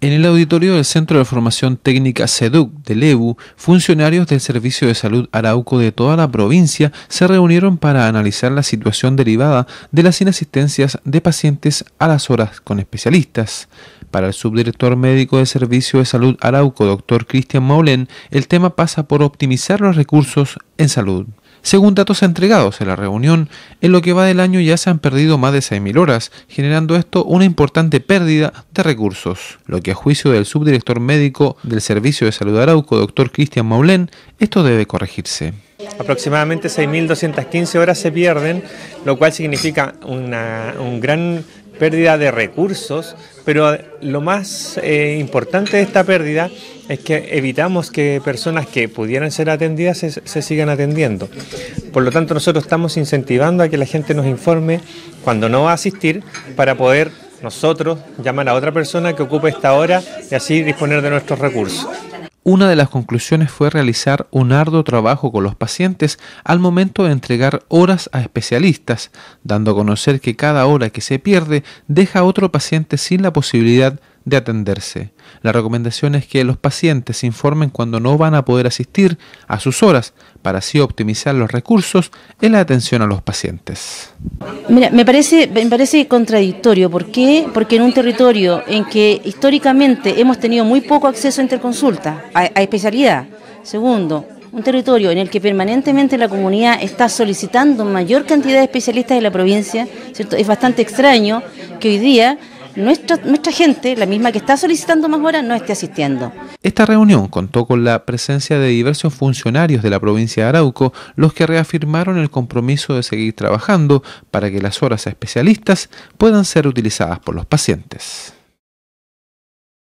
En el auditorio del Centro de Formación Técnica SEDUC de Lebu, funcionarios del Servicio de Salud Arauco de toda la provincia se reunieron para analizar la situación derivada de las inasistencias de pacientes a las horas con especialistas. Para el subdirector médico del Servicio de Salud Arauco, doctor Cristian Maulén, el tema pasa por optimizar los recursos en salud. Según datos entregados en la reunión, en lo que va del año ya se han perdido más de 6.000 horas, generando esto una importante pérdida de recursos, lo que a juicio del subdirector médico del Servicio de Salud Arauco, doctor Cristian Maulén, esto debe corregirse. Aproximadamente 6.215 horas se pierden, lo cual significa un gran pérdida de recursos, pero eh, lo más eh, importante de esta pérdida es que evitamos que personas que pudieran ser atendidas se, sigan atendiendo. Por lo tanto, nosotros estamos incentivando a que la gente nos informe cuando no va a asistir para poder nosotros llamar a otra persona que ocupe esta hora y así disponer de nuestros recursos. Una de las conclusiones fue realizar un arduo trabajo con los pacientes al momento de entregar horas a especialistas, dando a conocer que cada hora que se pierde deja a otro paciente sin la posibilidad de atenderse. La recomendación es que los pacientes se informen cuando no van a poder asistir a sus horas para así optimizar los recursos en la atención a los pacientes. Mira, me parece, me parece contradictorio. ¿Por qué? Porque en un territorio en que históricamente hemos tenido muy poco acceso a interconsulta, a, especialidad. Segundo, un territorio en el que permanentemente la comunidad está solicitando mayor cantidad de especialistas de la provincia, es bastante extraño que hoy día nuestra, gente, la misma que está solicitando más horas, no esté asistiendo. Esta reunión contó con la presencia de diversos funcionarios de la provincia de Arauco, los que reafirmaron el compromiso de seguir trabajando para que las horas especialistas puedan ser utilizadas por los pacientes.